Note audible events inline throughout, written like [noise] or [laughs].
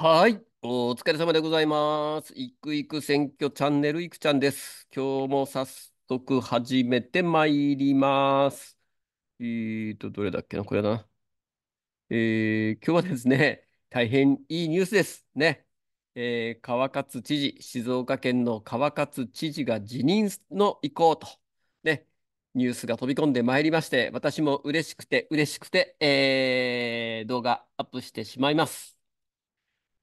はい、お疲れ様でございます。いくいく選挙チャンネルいくちゃんです。今日も早速始めてまいります。えーと、どれだっけな、これだな。えー、今日はですね、大変いいニュースです。ね。えー、川勝知事、静岡県の川勝知事が辞任の意向と、ね、ニュースが飛び込んでまいりまして、私も嬉しくて嬉しくて、えー、動画アップしてしまいます。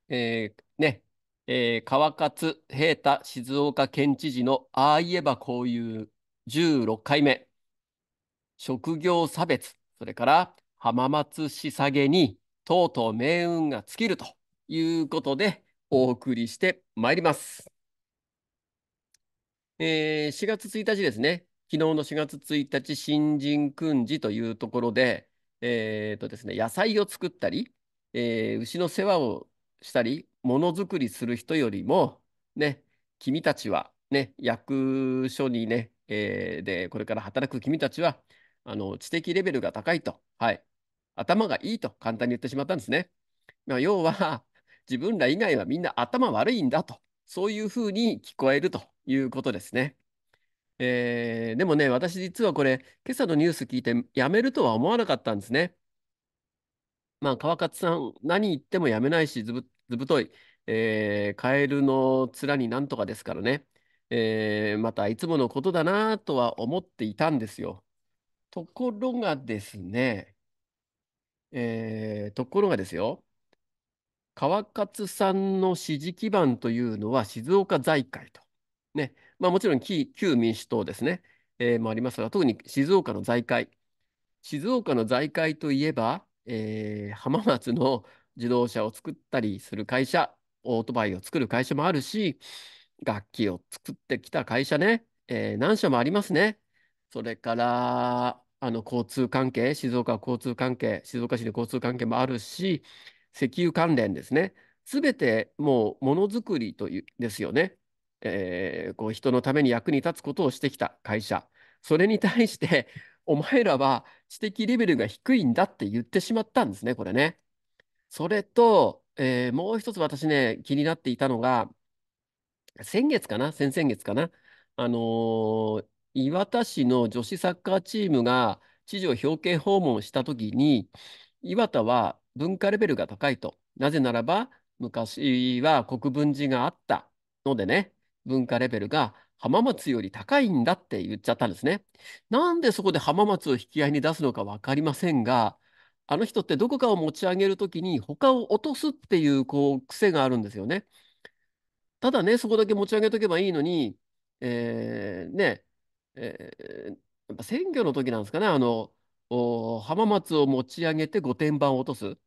えー、ね、えー、川勝平太静岡県知事のああ言えばこういう16回目、職業差別、それから浜松市下げにとうとう命運が尽きるということでお送りしてまいります。えー、4月1日ですね、昨日の4月1日、新人訓示というところで、えーとですね、野菜を作ったり、えー、牛の世話をしたり、ものづくりする人よりも、ね、君たちは、ね、役所にね、えー、で、これから働く君たちは、あの、知的レベルが高いと、はい、頭がいいと簡単に言ってしまったんですね。まあ、要は、[laughs] 自分ら以外はみんな頭悪いんだと、そういうふうに聞こえるということですね。えー、でもね、私実はこれ、今朝のニュース聞いて、やめるとは思わなかったんですね。まあ、川勝さん、何言ってもやめないし、ずぶずぶとい、えー、カエルの面になんとかですからね、えー、またいつものことだなとは思っていたんですよ。ところがですね、えー、ところがですよ、川勝さんの支持基盤というのは静岡財界と、ねまあ、もちろん旧民主党ですね、えー、もありますが、特に静岡の財界。静岡の財界といえば、えー、浜松の自動車を作ったりする会社、オートバイを作る会社もあるし、楽器を作ってきた会社ね、えー、何社もありますね。それから、あの交通関係、静岡交通関係、静岡市の交通関係もあるし、石油関連ですね。すべてもうものづくりというですよね。えー、こう人のために役に立つことをしてきた会社。それに対してお前らは知的レベルが低いんだって言ってしまったんですね、これね。それと、えー、もう一つ私ね、気になっていたのが、先月かな、先々月かな、あのー、磐田市の女子サッカーチームが知事を表敬訪問したときに、磐田は文化レベルが高いと。なぜならば、昔は国分寺があったのでね、文化レベルが浜松より高いんだって言っちゃったんですね。なんでそこで浜松を引き合いに出すのか分かりませんが、あの人ってどこかを持ち上げるときに他を落とすっていうこう癖があるんですよね。ただね、そこだけ持ち上げとけばいいのに、えー、ね、えー、やっぱ選挙の時なんですかね、あの、浜松を持ち上げて御殿場を落とす。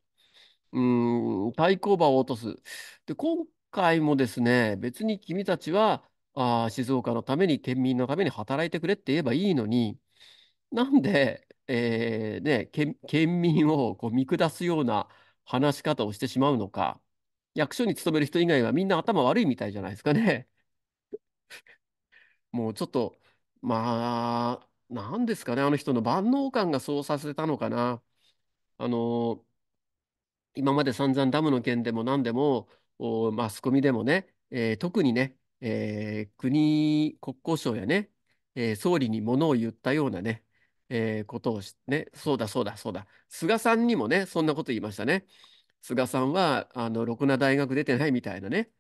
うん、対抗馬を落とす。で、今回もですね、別に君たちはあ静岡のために、県民のために働いてくれって言えばいいのに、なんで、えーね、県、県民をこう見下すような話し方をしてしまうのか、役所に勤める人以外はみんな頭悪いみたいじゃないですかね。[laughs] もうちょっと、まあ、なんですかね、あの人の万能感がそうさせたのかな。あの、今まで散々ダムの件でも何でも、マスコミでもね、えー、特にね、えー、国、国交省やね、えー、総理にものを言ったようなね、えー、ことをね、そうだそうだそうだ、菅さんにもね、そんなこと言いましたね。菅さんは、あの、ろくな大学出てないみたいなね、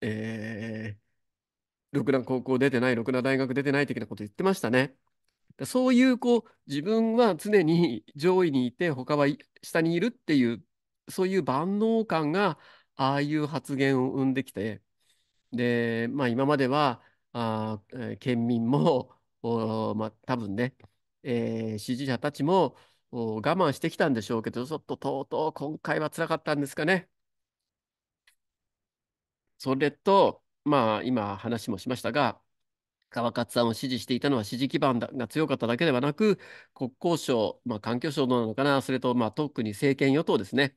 えー、ろくな高校出てない、ろくな大学出てない的なこと言ってましたね。そういうこう自分は常に [laughs] 上位にいて他は下にいるっていうそういう万能感がああいう発言を生んできてで、まあ、今まではあ県民も [laughs] お、まあ、多分ね、えー、支持者たちもお我慢してきたんでしょうけど、ちょっととうとう今回はつらかったんですかね。それと、まあ、今話もしましたが、川勝さんを支持していたのは支持基盤が強かっただけではなく、国交省、まあ、環境省なのかな、それと、まあ、特に政権与党ですね、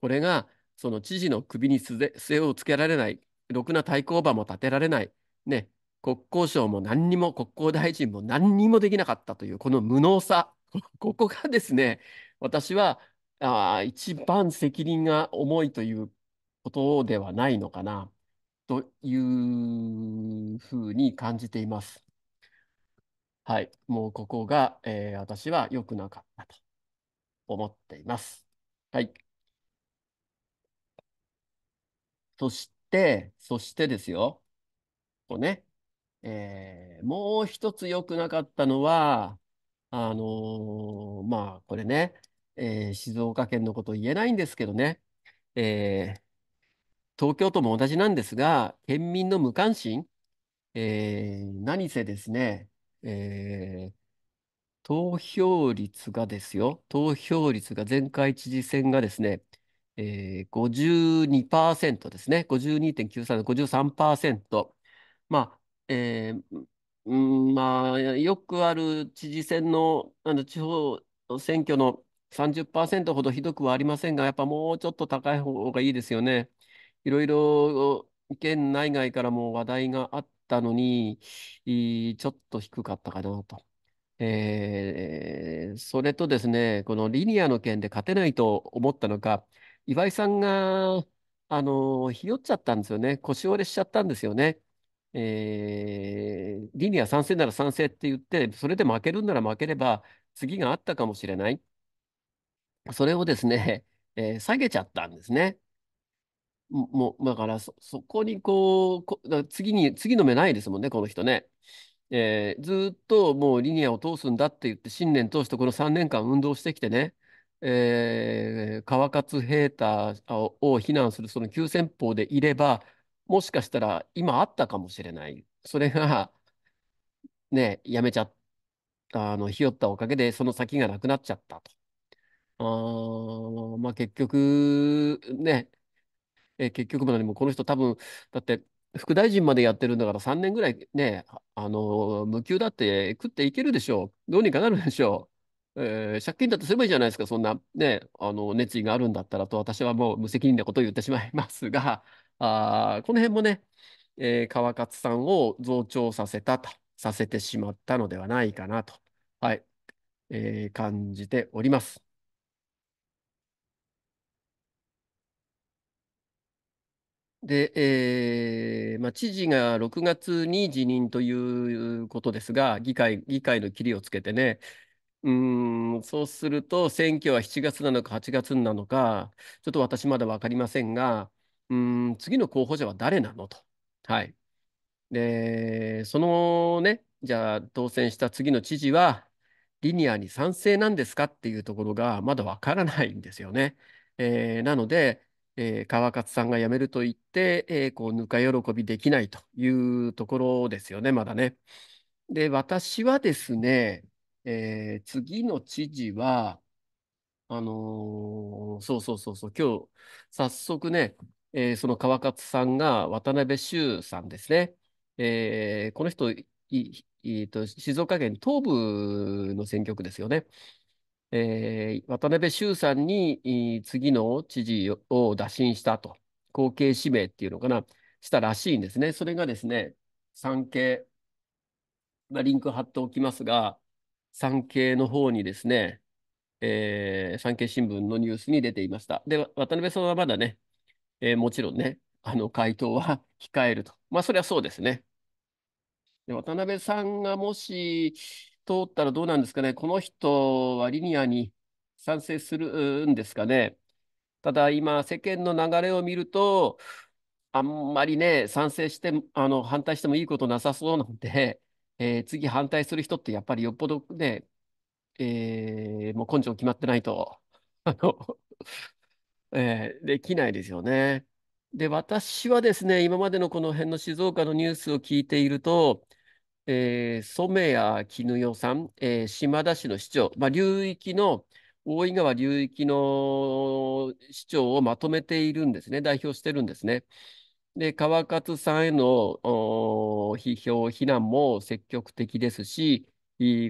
これがその知事の首にすぜ据えをつけられない、ろくな対抗馬も立てられない、ね、国交省も何にも国交大臣も何にもできなかったというこの無能さ [laughs] ここがですね私はあ一番責任が重いということではないのかなというふうに感じています。はい、もうここが、えー、私は良くなかったと思っています。はい。そし、そしてですよ、こうね、えー、もう一つ良くなかったのは、あのー、まあ、これね、えー、静岡県のこと言えないんですけどね、えー、東京都も同じなんですが、県民の無関心、えー、何せですね、えー、投票率がですよ、投票率が前回知事選がですね、えー、52%ですね、52.93 53%、まあえーまあ、よくある知事選のあの地方選挙の30%ほどひどくはありませんが、やっぱもうちょっと高い方がいいですよね。いろいろ県内外からも話題があったのに、ちょっと低かったかなと。えー、それとですね、このリニアの件で勝てないと思ったのか、岩井さんが、あの、ひよっちゃったんですよね。腰折れしちゃったんですよね。えー、リニア賛成なら賛成って言って、それで負けるんなら負ければ、次があったかもしれない。それをですね、えー、下げちゃったんですね。もう、だからそ、そこにこう、こ次に、次の目ないですもんね、この人ね。えー、ずっともうリニアを通すんだって言って、新年通してこの3年間運動してきてね、えー、川勝平太を非難するその急先鋒でいれば、もしかしたら今あったかもしれない。それが、[laughs] ね、やめちゃった、あの、ひよったおかげで、その先がなくなっちゃったと。あまあ、結局、ね、え結局も何もこの人多分、だって、副大臣までやってるんだから3年ぐらいね、あの、無給だって食っていけるでしょう。どうにかなるでしょう。えー、借金だってすればいいじゃないですか、そんな、ね、あの熱意があるんだったらと、私はもう無責任なことを言ってしまいますが、あこの辺もね、えー、川勝さんを増長させたと、させてしまったのではないかなと、はい、えー、感じております。で、えーまあ、知事が6月に辞任ということですが、議会議会の切りをつけてね、そうすると、選挙は7月なのか8月なのか、ちょっと私まだ分かりませんが、うん、次の候補者は誰なのと。はい。で、そのね、じゃあ当選した次の知事は、リニアに賛成なんですかっていうところがまだ分からないんですよね。えー、なので、えー、川勝さんが辞めると言って、えー、こうぬか喜びできないというところですよね、まだね。で、私はですね、えー、次の知事は、あのー、そうそうそうそう、今日、早速ね、えー、その川勝さんが渡辺周さんですね。えー、この人、いいと静岡県東部の選挙区ですよね。えー、渡辺周さんに次の知事を打診したと、後継指名っていうのかな、したらしいんですね。それがですね、産経、まあ、リンク貼っておきますが、産経の方にですね、えー、産経新聞のニュースに出ていました。で、渡辺さんはまだね、えー、もちろんね、あの回答は控えると。まあ、それはそうですね。で渡辺さんがもし通ったらどうなんですかね、この人はリニアに賛成するんですかね。ただ、今、世間の流れを見ると、あんまりね、賛成して、あの反対してもいいことなさそうなんで、えー、次反対する人ってやっぱりよっぽどね、えー、もう根性決まってないと、[laughs] あの [laughs] えー、できないですよね。で、私はですね、今までのこの辺の静岡のニュースを聞いていると、えー、染谷絹代さん、えー、島田市の市長、まあ、流域の、大井川流域の市長をまとめているんですね、代表してるんですね。で、川勝さんへの批評、非難も積極的ですし、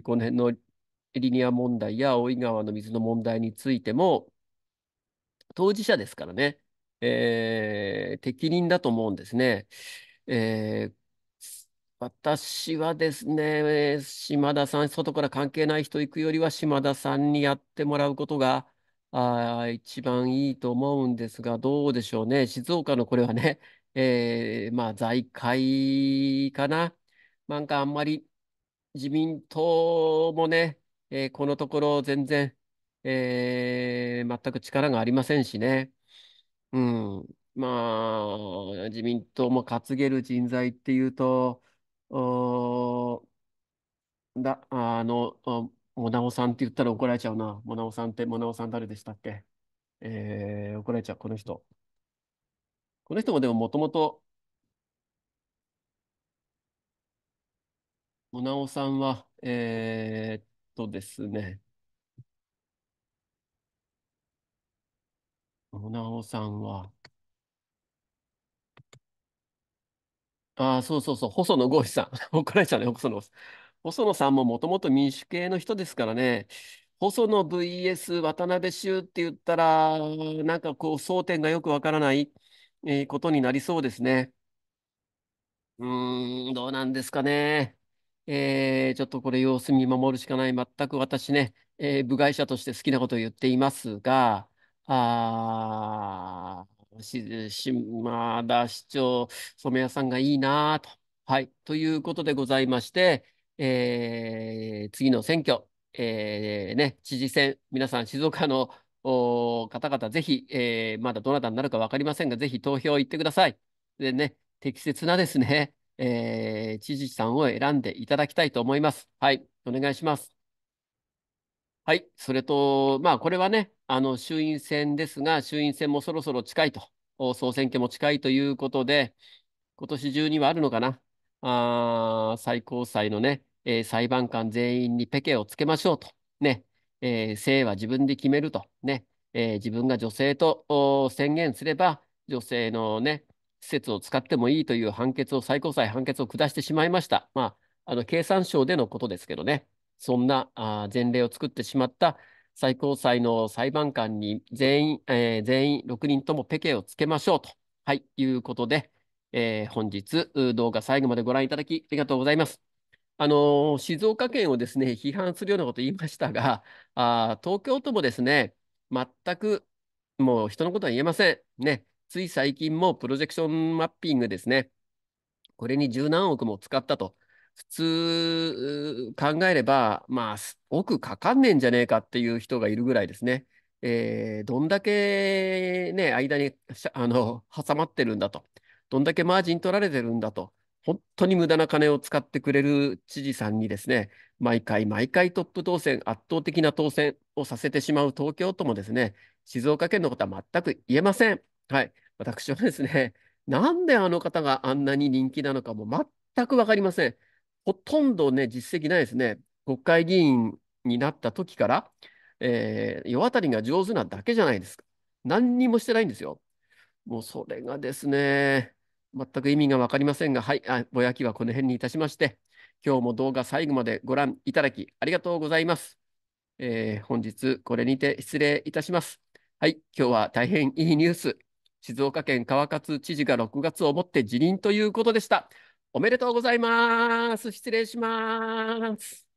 この辺のリニア問題や大井川の水の問題についても、当事者ですからね、えー、適任だと思うんですね。えー、私はですね、島田さん、外から関係ない人行くよりは、島田さんにやってもらうことが、あ一番いいと思うんですが、どうでしょうね、静岡のこれはね、えー、まあ、財界かな。なんかあんまり自民党もね、えー、このところ全然、えー、全く力がありませんしね。うん。まあ、自民党も担げる人材っていうと、おだ、あの、モナオさんって言ったら怒られちゃうな。モナオさんって、モナオさん誰でしたっけえー、怒られちゃう、この人。この人もでももともと、おなおさんは、えー、っとですね、おなおさんは、ああ、そうそうそう、細野豪志さん。[laughs] 怒られちゃうね、細野。細野さんももともと民主系の人ですからね、細野 VS 渡辺衆って言ったら、なんかこう、争点がよくわからない。えー、ことになりそうですね。うーん、どうなんですかね。えー、ちょっとこれ様子見守るしかない。全く私ね、えー、部外者として好きなことを言っていますが、あし、島田市長、染谷さんがいいなと。はい。ということでございまして、えー、次の選挙、えー、ね、知事選、皆さん静岡の方々、ぜひ、えー、まだどなたになるか分かりませんが、ぜひ投票行ってください。でね、適切なですね、[laughs] えー、知事さんを選んでいただきたいと思います。はい、お願いします。はい、それと、まあ、これはね、あの衆院選ですが、衆院選もそろそろ近いと、総選挙も近いということで、今年中にはあるのかな、あ最高裁のね、えー、裁判官全員にペケをつけましょうと、ね、えー、性は自分で決めると、ねえー、自分が女性と宣言すれば、女性の、ね、施設を使ってもいいという判決を、最高裁判決を下してしまいました。まあ、あの経産省でのことですけどね、そんなあ前例を作ってしまった最高裁の裁判官に全員、えー、全員6人ともペケをつけましょうと、はい、いうことで、えー、本日動画最後までご覧いただきありがとうございます。あの静岡県をですね批判するようなことを言いましたが、[laughs] あ東京都もですね全くもう人のことは言えません。ね、つい最近もプロジェクションマッピングですね、これに十何億も使ったと。普通考えれば、まあ、億かかんねえんじゃねえかっていう人がいるぐらいですね。えー、どんだけね、間にあの挟まってるんだと。どんだけマージン取られてるんだと。本当に無駄な金を使ってくれる知事さんにですね、毎回毎回トップ当選、圧倒的な当選をさせてしまう東京ともですね、静岡県のことは全く言えません。はい。私はですね、なんであの方があんなに人気なのかも全く分かりません。ほとんどね、実績ないですね。国会議員になった時から、えー、世渡りが上手なだけじゃないですか。何にもしてないんですよ。もうそれがですね、全く意味が分かりませんが、はい、あぼやきはこの辺にいたしまして、今日も動画最後までご覧いただきありがとうございます。えー、本日これにて失礼いたします。はい、今日は大変いいニュース。静岡県川勝知事が6月をもって辞任ということでした。おめでとうございます。失礼します。